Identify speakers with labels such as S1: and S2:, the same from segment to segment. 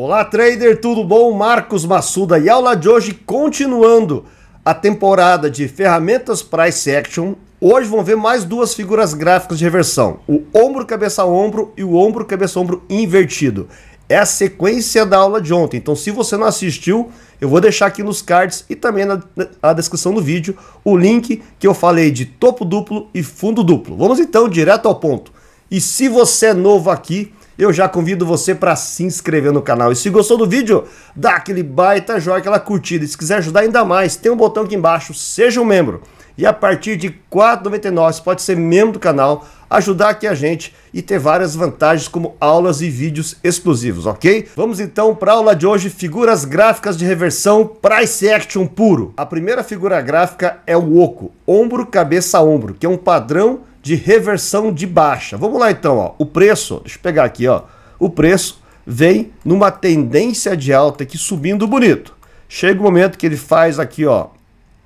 S1: Olá, trader, tudo bom? Marcos Massuda e aula de hoje continuando a temporada de ferramentas price action. Hoje vão ver mais duas figuras gráficas de reversão: o ombro cabeça ombro e o ombro cabeça ombro invertido. É a sequência da aula de ontem. Então, se você não assistiu, eu vou deixar aqui nos cards e também na, na descrição do vídeo o link que eu falei de topo duplo e fundo duplo. Vamos então direto ao ponto. E se você é novo aqui, eu já convido você para se inscrever no canal. E se gostou do vídeo, dá aquele baita joia, aquela curtida. E se quiser ajudar ainda mais, tem um botão aqui embaixo, seja um membro. E a partir de R$ 4,99 você pode ser membro do canal, ajudar aqui a gente e ter várias vantagens como aulas e vídeos exclusivos, ok? Vamos então para a aula de hoje, figuras gráficas de reversão price action puro. A primeira figura gráfica é o oco, ombro, cabeça, ombro, que é um padrão de reversão de baixa. Vamos lá então, ó. O preço, deixa eu pegar aqui, ó. O preço vem numa tendência de alta aqui subindo bonito. Chega o um momento que ele faz aqui, ó,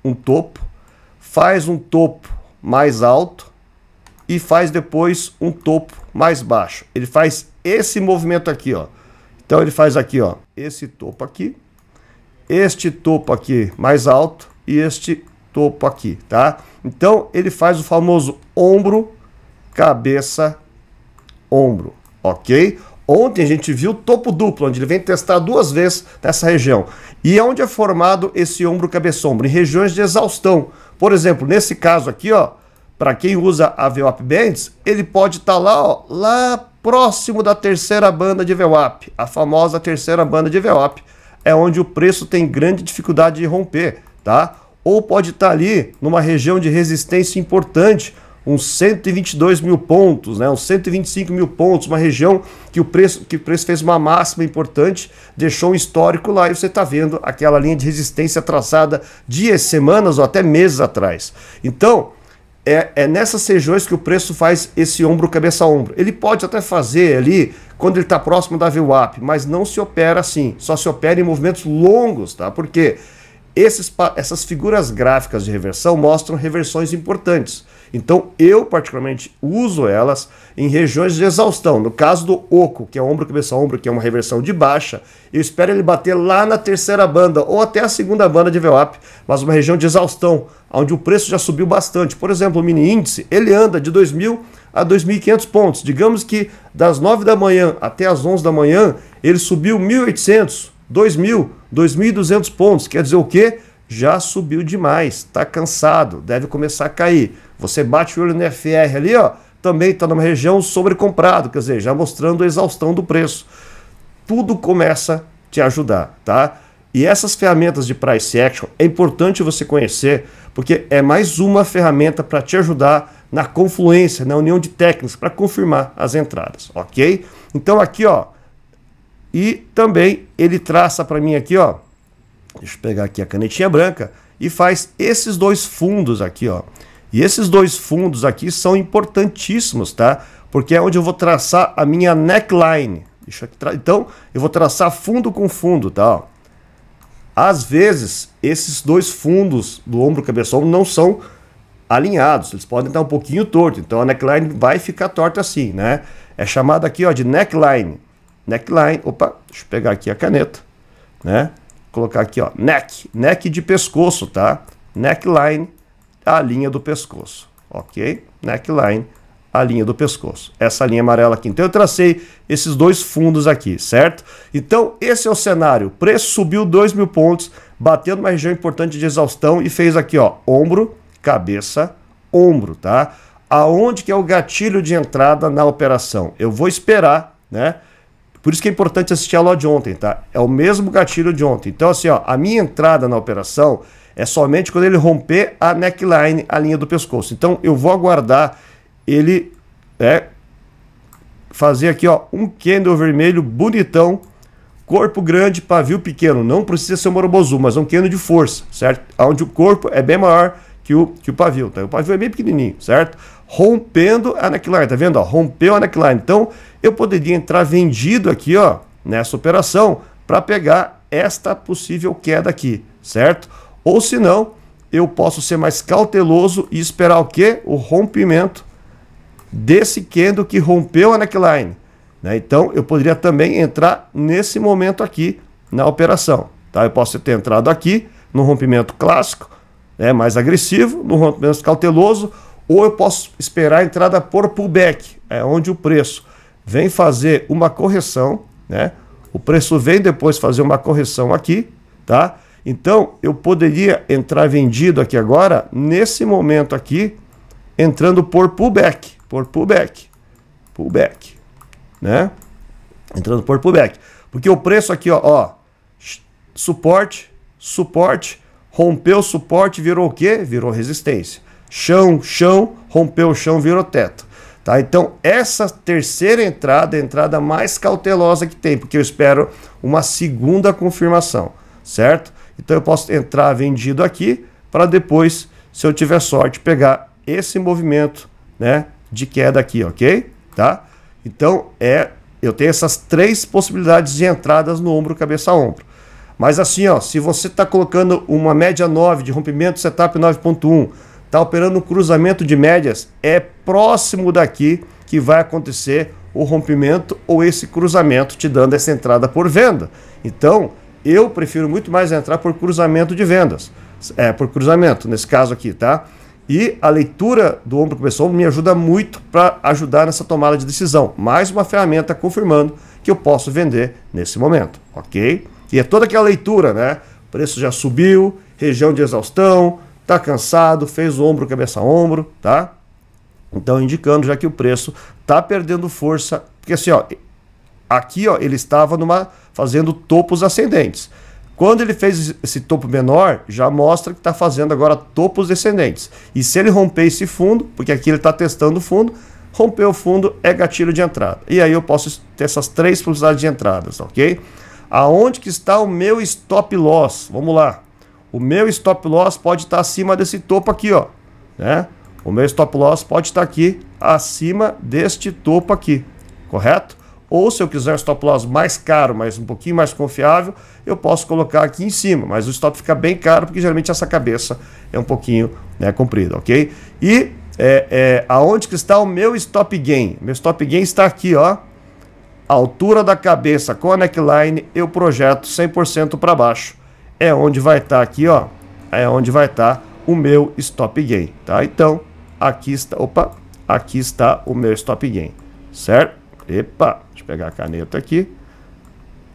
S1: um topo, faz um topo mais alto e faz depois um topo mais baixo. Ele faz esse movimento aqui, ó. Então ele faz aqui, ó, esse topo aqui, este topo aqui mais alto e este topo aqui, tá? Então ele faz o famoso ombro, cabeça, ombro, ok? Ontem a gente viu o topo duplo, onde ele vem testar duas vezes nessa região. E é onde é formado esse ombro ombro? em regiões de exaustão. Por exemplo, nesse caso aqui, ó, para quem usa a VWAP Bands, ele pode estar tá lá, ó, lá próximo da terceira banda de VWAP, a famosa terceira banda de VWAP. É onde o preço tem grande dificuldade de romper, tá? ou pode estar ali numa região de resistência importante, uns 122 mil pontos, né, uns 125 mil pontos, uma região que o preço, que o preço fez uma máxima importante, deixou um histórico lá e você está vendo aquela linha de resistência traçada dias, semanas ou até meses atrás. Então, é, é nessas regiões que o preço faz esse ombro cabeça ombro. Ele pode até fazer ali quando ele está próximo da VWAP, mas não se opera assim, só se opera em movimentos longos, tá? Porque quê? Esses, essas figuras gráficas de reversão mostram reversões importantes. Então, eu particularmente uso elas em regiões de exaustão. No caso do oco, que é ombro, cabeça, ombro, que é uma reversão de baixa, eu espero ele bater lá na terceira banda ou até a segunda banda de VWAP, mas uma região de exaustão, onde o preço já subiu bastante. Por exemplo, o mini índice, ele anda de 2.000 a 2.500 pontos. Digamos que das 9 da manhã até as 11 da manhã, ele subiu 1.800 2.000, 2.200 pontos. Quer dizer o quê? Já subiu demais, está cansado, deve começar a cair. Você bate o olho no FR ali, ó, também está numa região sobrecomprado, quer dizer, já mostrando a exaustão do preço. Tudo começa a te ajudar, tá? E essas ferramentas de price action é importante você conhecer, porque é mais uma ferramenta para te ajudar na confluência, na união de técnicas para confirmar as entradas, ok? Então aqui ó, e também ele traça para mim aqui, ó. Deixa eu pegar aqui a canetinha branca e faz esses dois fundos aqui, ó. E esses dois fundos aqui são importantíssimos, tá? Porque é onde eu vou traçar a minha neckline. Deixa eu Então, eu vou traçar fundo com fundo, tá? Ó. Às vezes, esses dois fundos do ombro cabeçom não são alinhados, eles podem estar um pouquinho torto, então a neckline vai ficar torta assim, né? É chamada aqui ó, de neckline neckline, opa, deixa eu pegar aqui a caneta, né? Colocar aqui, ó, neck, neck de pescoço, tá? Neckline, a linha do pescoço, ok? Neckline, a linha do pescoço. Essa linha amarela aqui. Então eu tracei esses dois fundos aqui, certo? Então esse é o cenário. Preço subiu 2 mil pontos, batendo uma região importante de exaustão e fez aqui, ó, ombro, cabeça, ombro, tá? Aonde que é o gatilho de entrada na operação? Eu vou esperar, né? Por isso que é importante assistir a aula de ontem, tá? É o mesmo gatilho de ontem. Então, assim, ó, a minha entrada na operação é somente quando ele romper a neckline, a linha do pescoço. Então, eu vou aguardar ele é, fazer aqui, ó, um candle vermelho bonitão, corpo grande, pavio pequeno. Não precisa ser um morobozu, mas um candle de força, certo? Onde o corpo é bem maior que o, que o pavio. Tá? O pavio é bem pequenininho, certo? Rompendo a neckline, tá vendo? Ó, rompeu a neckline. Então, eu poderia entrar vendido aqui, ó, nessa operação, para pegar esta possível queda aqui, certo? Ou se não, eu posso ser mais cauteloso e esperar o quê? O rompimento desse candle que rompeu a neckline. Né? Então, eu poderia também entrar nesse momento aqui na operação. Tá? Eu posso ter entrado aqui no rompimento clássico, né, mais agressivo, no ronto menos cauteloso, ou eu posso esperar a entrada por pullback, é onde o preço vem fazer uma correção, né? O preço vem depois fazer uma correção aqui, tá? Então, eu poderia entrar vendido aqui agora, nesse momento aqui, entrando por pullback, por pullback, pullback, né? Entrando por pullback. Porque o preço aqui, ó, ó suporte, suporte, rompeu o suporte, virou o quê? Virou resistência. Chão, chão, rompeu o chão, virou teto. Tá? Então, essa terceira entrada é a entrada mais cautelosa que tem, porque eu espero uma segunda confirmação, certo? Então, eu posso entrar vendido aqui para depois, se eu tiver sorte, pegar esse movimento né, de queda aqui, ok? Tá? Então, é, eu tenho essas três possibilidades de entradas no ombro, cabeça a ombro. Mas assim, ó, se você está colocando uma média 9 de rompimento setup 9.1, está operando um cruzamento de médias, é próximo daqui que vai acontecer o rompimento ou esse cruzamento te dando essa entrada por venda. Então, eu prefiro muito mais entrar por cruzamento de vendas. É, por cruzamento, nesse caso aqui, tá? E a leitura do ombro pessoal me ajuda muito para ajudar nessa tomada de decisão. Mais uma ferramenta confirmando que eu posso vender nesse momento, ok? E é toda aquela leitura, né? O preço já subiu, região de exaustão, tá cansado, fez o ombro, cabeça ombro, tá? Então indicando já que o preço tá perdendo força, porque assim, ó, aqui, ó, ele estava numa fazendo topos ascendentes. Quando ele fez esse topo menor, já mostra que está fazendo agora topos descendentes. E se ele romper esse fundo, porque aqui ele está testando o fundo, romper o fundo é gatilho de entrada. E aí eu posso ter essas três possibilidades de entradas, ok? Aonde que está o meu stop loss? Vamos lá. O meu stop loss pode estar acima desse topo aqui, ó, né? O meu stop loss pode estar aqui acima deste topo aqui, correto? Ou se eu quiser um stop loss mais caro, mas um pouquinho mais confiável, eu posso colocar aqui em cima, mas o stop fica bem caro porque geralmente essa cabeça é um pouquinho né, comprida, ok? E é, é, aonde que está o meu stop gain? Meu stop gain está aqui, ó, altura da cabeça com a neckline, eu projeto 100% para baixo. É onde vai estar tá aqui, ó. É onde vai estar tá o meu stop gain, tá? Então, aqui está, opa, aqui está o meu stop gain, certo? Epa, deixa eu pegar a caneta aqui.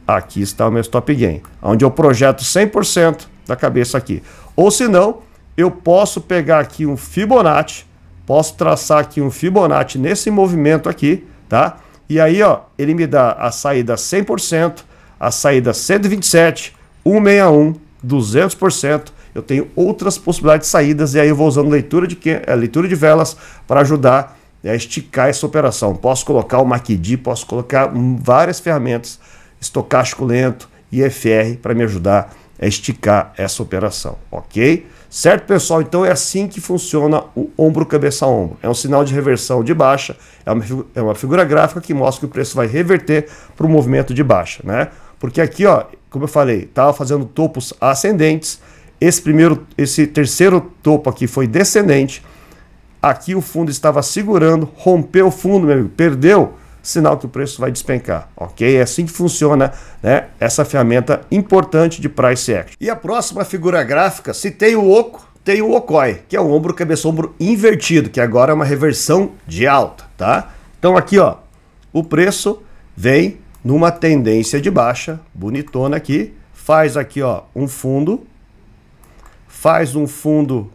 S1: Aqui está o meu stop gain, onde eu projeto 100% da cabeça aqui. Ou se não, eu posso pegar aqui um Fibonacci, posso traçar aqui um Fibonacci nesse movimento aqui, tá? E aí, ó, ele me dá a saída 100%, a saída 127, 161, 200%. Eu tenho outras possibilidades de saídas e aí eu vou usando leitura de, que, eh, leitura de velas para ajudar né, a esticar essa operação. Posso colocar o MACD, posso colocar várias ferramentas, estocástico lento, IFR, para me ajudar a esticar essa operação, ok? Certo, pessoal? Então é assim que funciona o ombro cabeça a ombro. É um sinal de reversão de baixa, é uma, é uma figura gráfica que mostra que o preço vai reverter para o movimento de baixa, né? Porque aqui, ó, como eu falei, estava fazendo topos ascendentes. Esse primeiro, esse terceiro topo aqui foi descendente. Aqui o fundo estava segurando, rompeu o fundo, meu amigo, perdeu sinal que o preço vai despencar, ok? É assim que funciona né, essa ferramenta importante de price action. E a próxima figura gráfica, se tem o oco, tem o ocoi, que é o ombro cabeça-ombro invertido, que agora é uma reversão de alta, tá? Então aqui, ó, o preço vem numa tendência de baixa, bonitona aqui, faz aqui, ó, um fundo, faz um fundo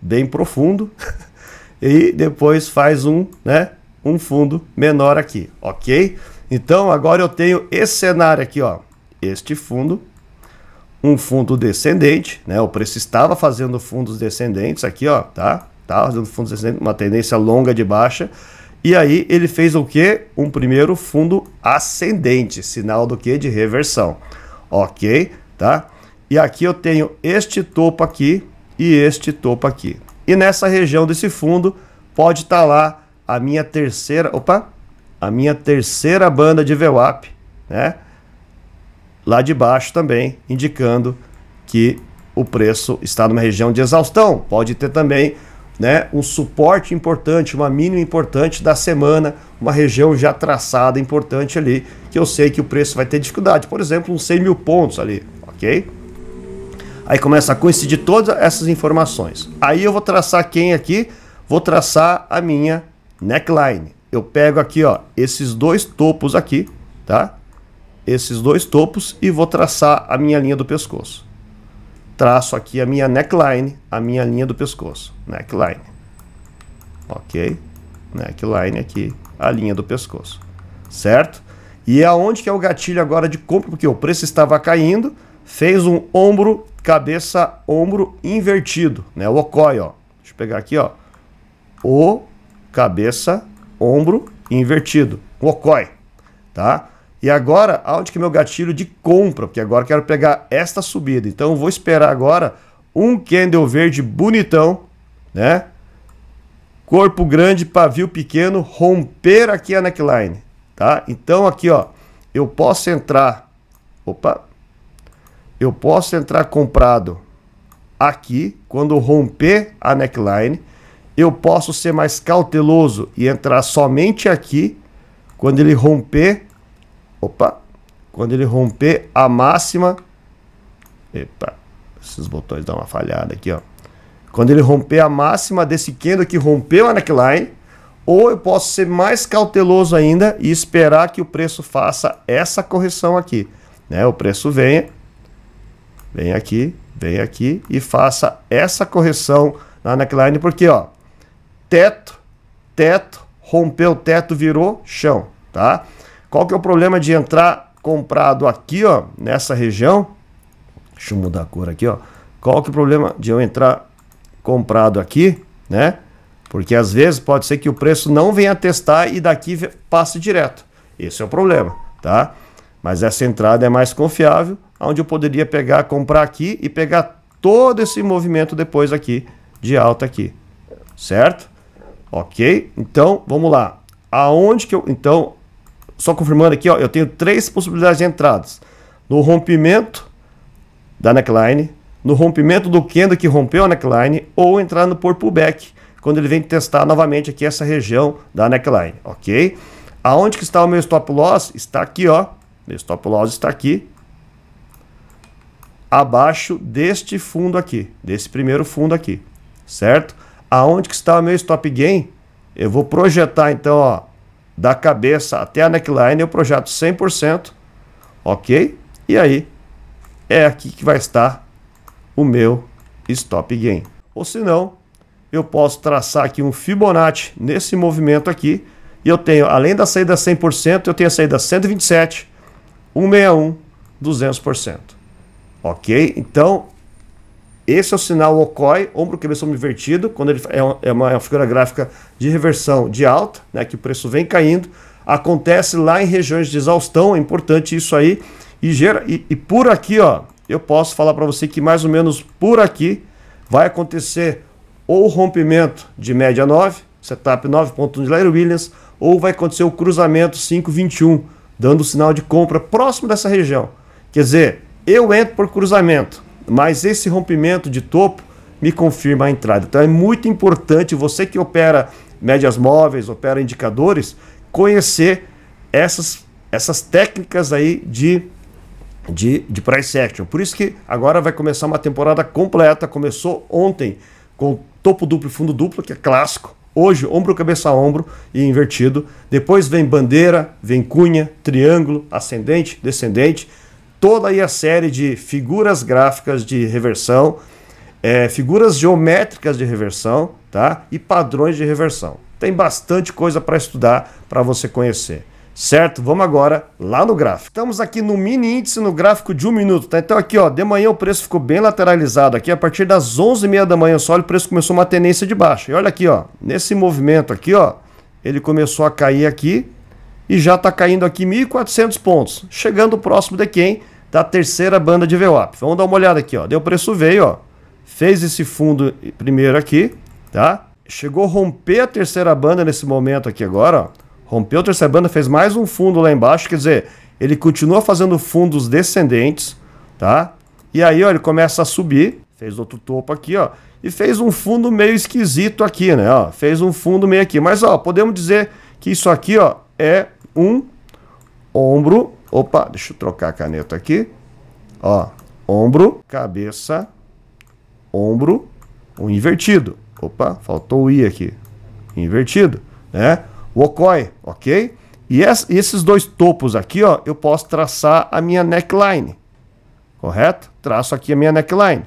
S1: bem profundo e depois faz um, né, um fundo menor aqui, ok? Então agora eu tenho esse cenário aqui, ó, este fundo, um fundo descendente, né? O preço estava fazendo fundos descendentes aqui, ó, tá? Tá fazendo fundos descendentes, uma tendência longa de baixa. E aí ele fez o que? Um primeiro fundo ascendente, sinal do que? De reversão, ok? Tá? E aqui eu tenho este topo aqui e este topo aqui. E nessa região desse fundo pode estar tá lá a minha terceira, opa, a minha terceira banda de VWAP, né? Lá de baixo também, indicando que o preço está numa região de exaustão. Pode ter também né, um suporte importante, uma mínima importante da semana, uma região já traçada importante ali, que eu sei que o preço vai ter dificuldade. Por exemplo, uns 100 mil pontos ali, ok? Aí começa a coincidir todas essas informações. Aí eu vou traçar quem aqui? Vou traçar a minha neckline. Eu pego aqui, ó, esses dois topos aqui, tá? Esses dois topos e vou traçar a minha linha do pescoço. Traço aqui a minha neckline, a minha linha do pescoço. Neckline. Ok? Neckline aqui, a linha do pescoço. Certo? E é aonde que é o gatilho agora de compra, porque o preço estava caindo, fez um ombro, cabeça, ombro invertido, né? O OCOI, ó. Deixa eu pegar aqui, ó. O cabeça, ombro invertido, Wokoi, tá? E agora, aonde que meu gatilho de compra, porque agora quero pegar esta subida. Então vou esperar agora um candle verde bonitão, né? Corpo grande, pavio pequeno, romper aqui a neckline, tá? Então aqui, ó, eu posso entrar, opa, eu posso entrar comprado aqui quando romper a neckline eu posso ser mais cauteloso e entrar somente aqui quando ele romper, opa, quando ele romper a máxima, epa, esses botões dão uma falhada aqui, ó. Quando ele romper a máxima desse candle que rompeu a neckline, ou eu posso ser mais cauteloso ainda e esperar que o preço faça essa correção aqui, né? O preço venha, vem aqui, vem aqui e faça essa correção na neckline, porque ó, teto, teto, rompeu o teto, virou chão, tá? Qual que é o problema de entrar comprado aqui, ó, nessa região? Deixa eu mudar a cor aqui, ó. Qual que é o problema de eu entrar comprado aqui, né? Porque às vezes pode ser que o preço não venha testar e daqui passe direto. Esse é o problema, tá? Mas essa entrada é mais confiável, onde eu poderia pegar, comprar aqui e pegar todo esse movimento depois aqui de alta aqui, certo? Ok? Então, vamos lá. Aonde que eu. Então, só confirmando aqui, ó, eu tenho três possibilidades de entradas: no rompimento da neckline, no rompimento do candle que rompeu a neckline, ou entrar no por pullback, quando ele vem testar novamente aqui essa região da neckline, ok? Aonde que está o meu stop loss? Está aqui, ó. Meu stop loss está aqui. Abaixo deste fundo aqui, desse primeiro fundo aqui, certo? aonde que está o meu stop gain, eu vou projetar então, ó, da cabeça até a neckline, eu projeto 100%, ok? E aí, é aqui que vai estar o meu stop gain. Ou se não, eu posso traçar aqui um Fibonacci nesse movimento aqui, e eu tenho, além da saída 100%, eu tenho a saída 127, 161, 200%. Ok? Então, esse é o sinal OCOI, ombro cabeça ombro invertido, quando ele é, é uma, é uma figura gráfica de reversão de alta, né, que o preço vem caindo, acontece lá em regiões de exaustão, é importante isso aí. E, gera, e, e por aqui, ó, eu posso falar para você que mais ou menos por aqui vai acontecer ou rompimento de média 9, setup 9.1 de Larry Williams, ou vai acontecer o cruzamento 521, dando sinal de compra próximo dessa região. Quer dizer, eu entro por cruzamento mas esse rompimento de topo me confirma a entrada. Então é muito importante você que opera médias móveis, opera indicadores, conhecer essas, essas técnicas aí de, de, de price action. Por isso que agora vai começar uma temporada completa. Começou ontem com topo duplo e fundo duplo, que é clássico. Hoje, ombro, cabeça, ombro e invertido. Depois vem bandeira, vem cunha, triângulo, ascendente, descendente toda aí a série de figuras gráficas de reversão, é, figuras geométricas de reversão, tá? E padrões de reversão. Tem bastante coisa para estudar, para você conhecer. Certo? Vamos agora lá no gráfico. Estamos aqui no mini índice no gráfico de um minuto, tá? Então aqui, ó, de manhã o preço ficou bem lateralizado aqui. A partir das 11h30 da manhã só, o preço começou uma tendência de baixa. E olha aqui, ó, nesse movimento aqui, ó, ele começou a cair aqui, e já está caindo aqui 1.400 pontos, chegando próximo de quem? Da terceira banda de VWAP. Vamos dar uma olhada aqui, ó. deu preço veio, ó. fez esse fundo primeiro aqui, tá? chegou a romper a terceira banda nesse momento aqui agora, ó. rompeu a terceira banda, fez mais um fundo lá embaixo, quer dizer, ele continua fazendo fundos descendentes, tá? E aí, ó, ele começa a subir, fez outro topo aqui, ó, e fez um fundo meio esquisito aqui, né, ó, fez um fundo meio aqui, mas, ó, podemos dizer que isso aqui, ó, é um ombro. Opa, deixa eu trocar a caneta aqui. Ó, ombro, cabeça, ombro, o invertido. Opa, faltou o i aqui. Invertido, né? O ocoi, ok? E esses dois topos aqui, ó, eu posso traçar a minha neckline, correto? Traço aqui a minha neckline.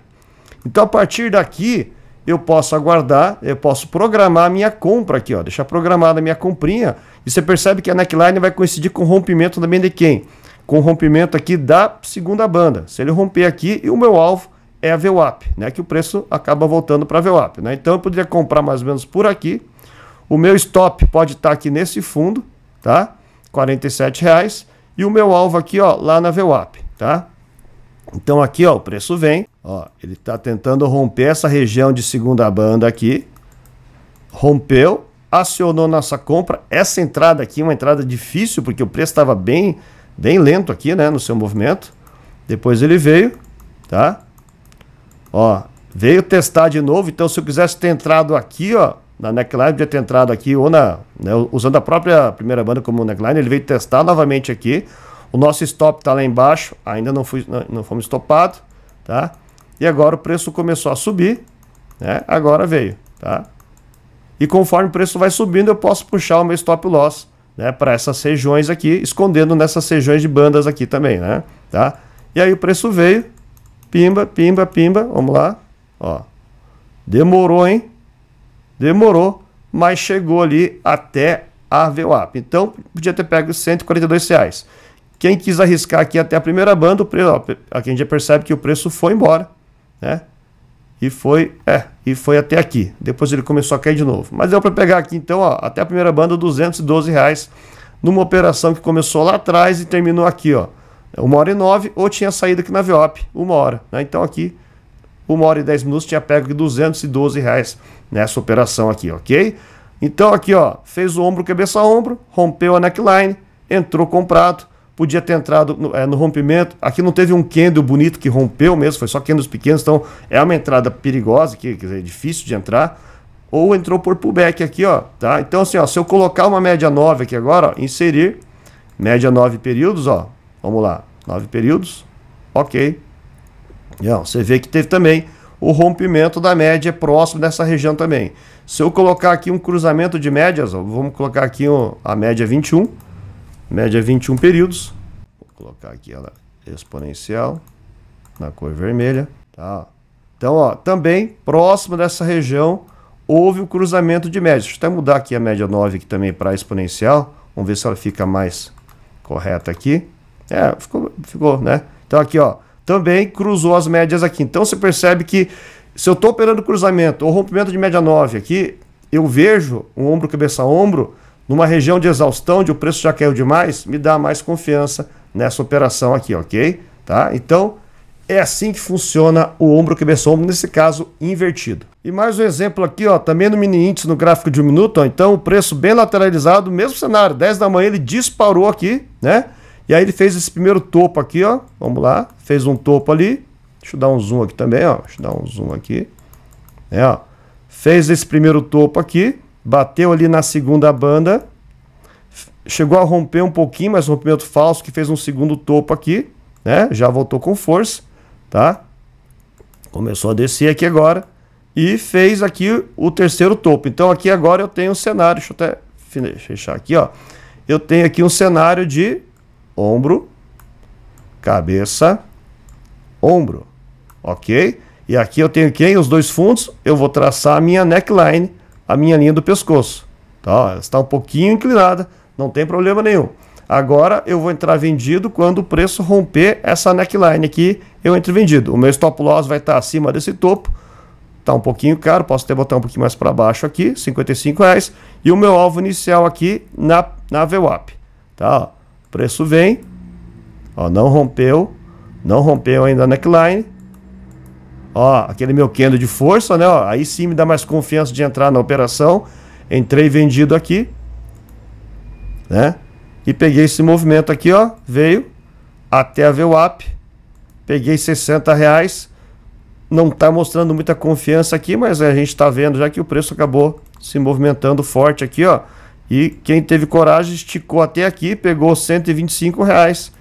S1: Então, a partir daqui, eu posso aguardar, eu posso programar a minha compra aqui, ó, deixar programada a minha comprinha. E você percebe que a neckline vai coincidir com o rompimento também de quem? Com o rompimento aqui da segunda banda. Se ele romper aqui, e o meu alvo é a VWAP, né? Que o preço acaba voltando para a VWAP, né? Então eu poderia comprar mais ou menos por aqui. O meu stop pode estar tá aqui nesse fundo, tá? R$ 47,00. e o meu alvo aqui, ó, lá na VWAP, tá? Então aqui, ó, o preço vem, ó, ele está tentando romper essa região de segunda banda aqui. Rompeu, acionou nossa compra. Essa entrada aqui é uma entrada difícil porque o preço estava bem, bem lento aqui, né, no seu movimento. Depois ele veio, tá? Ó, veio testar de novo. Então se eu quisesse ter entrado aqui, ó, na neckline, podia ter entrado aqui ou na, né, usando a própria primeira banda como neckline, ele veio testar novamente aqui. O nosso stop está lá embaixo, ainda não, fui, não, não fomos stopados, tá? E agora o preço começou a subir, né? Agora veio, tá? E conforme o preço vai subindo, eu posso puxar o meu stop loss, né? Para essas regiões aqui, escondendo nessas regiões de bandas aqui também, né? Tá? E aí o preço veio, pimba, pimba, pimba, vamos lá, ó. Demorou, hein? Demorou, mas chegou ali até a VWAP. Então, podia ter pego 142 reais. Quem quis arriscar aqui até a primeira banda, o preço, ó, aqui a gente já percebe que o preço foi embora, né? E foi, é, e foi até aqui. Depois ele começou a cair de novo. Mas deu para pegar aqui então, ó, até a primeira banda, 212 reais numa operação que começou lá atrás e terminou aqui, ó. Uma hora e nove, ou tinha saído aqui na VOP, uma hora. Né? Então aqui, uma hora e dez minutos, tinha pego aqui 212 reais nessa operação aqui, ok? Então aqui, ó, fez o ombro, cabeça a ombro, rompeu a neckline, entrou comprado, podia ter entrado no, é, no, rompimento. Aqui não teve um candle bonito que rompeu mesmo, foi só candles pequenos, então é uma entrada perigosa, que quer dizer, é difícil de entrar. Ou entrou por pullback aqui, ó, tá? Então assim, ó, se eu colocar uma média 9 aqui agora, ó, inserir média 9 períodos, ó. Vamos lá, 9 períodos. OK. Então, você vê que teve também o rompimento da média próximo dessa região também. Se eu colocar aqui um cruzamento de médias, ó, vamos colocar aqui o a média 21, Média 21 é períodos. Vou colocar aqui ela exponencial na cor vermelha, tá? Então, ó, também próximo dessa região houve o cruzamento de médias. Deixa eu até mudar aqui a média 9 aqui também para exponencial. Vamos ver se ela fica mais correta aqui. É, ficou, ficou, né? Então aqui, ó, também cruzou as médias aqui. Então você percebe que se eu estou operando cruzamento ou rompimento de média 9 aqui, eu vejo um ombro cabeça ombro numa região de exaustão onde o preço já caiu demais, me dá mais confiança nessa operação aqui, ok? Tá? Então, é assim que funciona o ombro cabeça ombro, nesse caso invertido. E mais um exemplo aqui, ó, também no mini índice no gráfico de um minuto, ó, então o preço bem lateralizado, mesmo cenário, 10 da manhã ele disparou aqui, né? E aí ele fez esse primeiro topo aqui, ó, vamos lá, fez um topo ali, deixa eu dar um zoom aqui também, ó, deixa eu dar um zoom aqui, né, ó, fez esse primeiro topo aqui, bateu ali na segunda banda, chegou a romper um pouquinho, mas um rompimento falso que fez um segundo topo aqui, né? Já voltou com força, tá? Começou a descer aqui agora e fez aqui o terceiro topo. Então aqui agora eu tenho um cenário, deixa eu até fechar aqui, ó. Eu tenho aqui um cenário de ombro, cabeça, ombro, ok? E aqui eu tenho quem? Os dois fundos, eu vou traçar a minha neckline, a minha linha do pescoço. Tá? está um pouquinho inclinada, não tem problema nenhum. Agora eu vou entrar vendido quando o preço romper essa neckline aqui, eu entro vendido. O meu stop loss vai estar acima desse topo, está um pouquinho caro, posso até botar um pouquinho mais para baixo aqui, 55 reais, e o meu alvo inicial aqui na, na VWAP, tá? preço vem, ó, não rompeu, não rompeu ainda a neckline, Ó, aquele meu Kendo de força, né? Ó, aí sim me dá mais confiança de entrar na operação. Entrei vendido aqui, né? E peguei esse movimento aqui, ó. Veio até a VWAP. Peguei 60 reais. Não tá mostrando muita confiança aqui, mas a gente tá vendo já que o preço acabou se movimentando forte aqui, ó. E quem teve coragem esticou até aqui, pegou 125 reais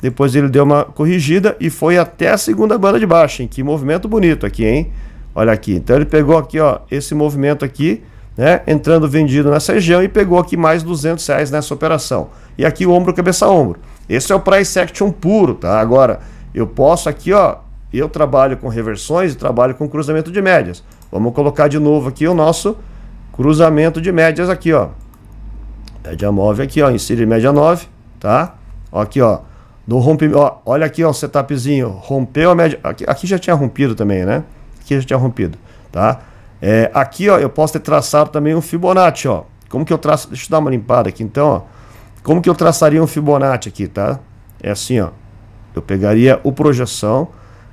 S1: depois ele deu uma corrigida e foi até a segunda banda de baixo, hein? Que movimento bonito aqui, hein? Olha aqui. Então ele pegou aqui, ó, esse movimento aqui, né? Entrando vendido nessa região e pegou aqui mais 200 reais nessa operação. E aqui o ombro, cabeça ombro. Esse é o price action puro, tá? Agora, eu posso aqui, ó, eu trabalho com reversões e trabalho com cruzamento de médias. Vamos colocar de novo aqui o nosso cruzamento de médias aqui, ó. Média 9 aqui, ó, insira média 9, tá? Ó, aqui, ó. No rompimento, ó, olha aqui ó, o setupzinho, rompeu a média, aqui, aqui, já tinha rompido também, né? Aqui já tinha rompido, tá? É, aqui ó, eu posso ter traçado também um Fibonacci, ó. Como que eu traço, deixa eu dar uma limpada aqui então, ó. Como que eu traçaria um Fibonacci aqui, tá? É assim, ó. Eu pegaria o projeção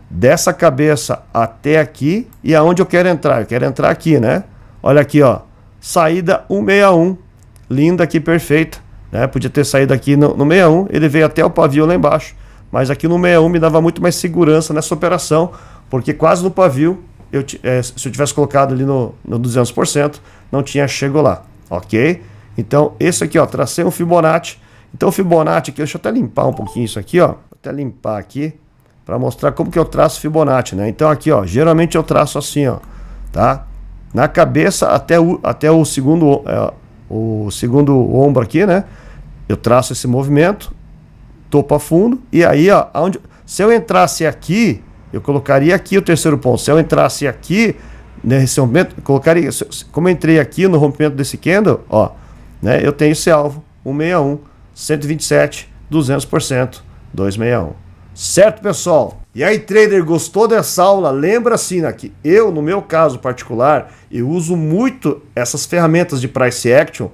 S1: dessa cabeça até aqui e aonde eu quero entrar. Eu quero entrar aqui, né? Olha aqui, ó. Saída 161. Linda aqui, perfeita. Né? Podia ter saído aqui no, no 61, ele veio até o pavio lá embaixo. Mas aqui no 61 me dava muito mais segurança nessa operação, porque quase no pavio, eu, é, se eu tivesse colocado ali no, no 200%, não tinha chego lá, ok? Então, esse aqui, ó, tracei um Fibonacci. Então, o Fibonacci aqui, deixa eu até limpar um pouquinho isso aqui, ó. Vou até limpar aqui, para mostrar como que eu traço Fibonacci, né? Então, aqui, ó, geralmente eu traço assim, ó, tá? Na cabeça até o, até o segundo, é, o segundo ombro aqui, né? Eu traço esse movimento, topo a fundo, e aí, ó, onde, se eu entrasse aqui, eu colocaria aqui o terceiro ponto. Se eu entrasse aqui, nesse momento, colocaria, como eu entrei aqui no rompimento desse candle, ó, né, eu tenho esse alvo, 161, 127, 200%, 261. Certo, pessoal? E aí, trader, gostou dessa aula? Lembra assim, né, que eu, no meu caso particular, eu uso muito essas ferramentas de price action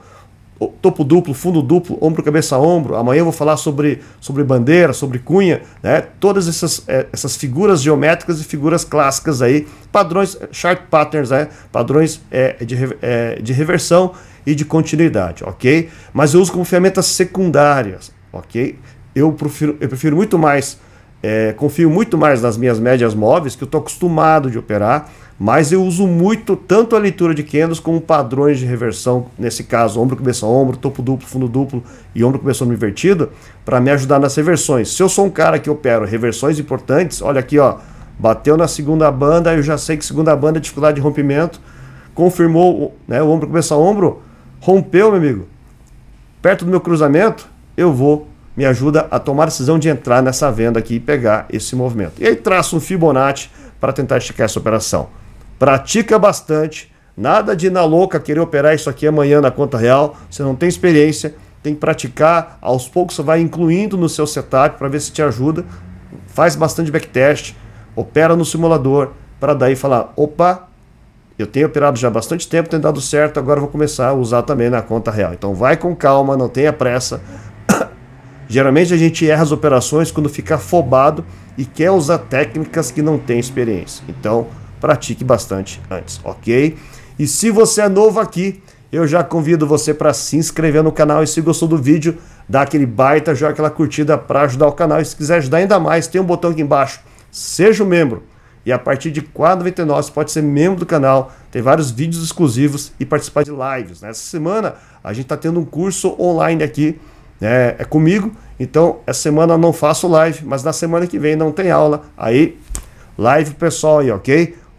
S1: topo duplo, fundo duplo, ombro, cabeça, ombro. Amanhã eu vou falar sobre, sobre bandeira, sobre cunha, né? Todas essas, é, essas figuras geométricas e figuras clássicas aí, padrões, chart patterns, né? Padrões é, de, é, de reversão e de continuidade, ok? Mas eu uso como ferramentas secundárias, ok? Eu prefiro, eu prefiro muito mais, é, confio muito mais nas minhas médias móveis, que eu estou acostumado de operar, mas eu uso muito tanto a leitura de candles como padrões de reversão, nesse caso, ombro cabeça ombro, topo duplo, fundo duplo e ombro cabeça ombro invertido, para me ajudar nas reversões. Se eu sou um cara que opero reversões importantes, olha aqui, ó, bateu na segunda banda, eu já sei que segunda banda é dificuldade de rompimento, confirmou, né, o ombro cabeça ombro, rompeu, meu amigo. Perto do meu cruzamento, eu vou me ajuda a tomar a decisão de entrar nessa venda aqui e pegar esse movimento. E aí traço um Fibonacci para tentar esticar essa operação pratica bastante, nada de na louca querer operar isso aqui amanhã na conta real, você não tem experiência, tem que praticar, aos poucos você vai incluindo no seu setup para ver se te ajuda, faz bastante backtest, opera no simulador, para daí falar, opa, eu tenho operado já há bastante tempo, tem dado certo, agora vou começar a usar também na conta real. Então vai com calma, não tenha pressa. Geralmente a gente erra as operações quando fica afobado e quer usar técnicas que não tem experiência. Então pratique bastante antes, ok? E se você é novo aqui, eu já convido você para se inscrever no canal e se gostou do vídeo, dá aquele baita, joga aquela curtida para ajudar o canal. E se quiser ajudar ainda mais, tem um botão aqui embaixo, seja um membro. E a partir de R$ 4,99 você pode ser membro do canal, ter vários vídeos exclusivos e participar de lives. Nessa né? semana a gente está tendo um curso online aqui, né? é comigo. Então, essa semana eu não faço live, mas na semana que vem não tem aula. Aí, live pessoal aí, ok?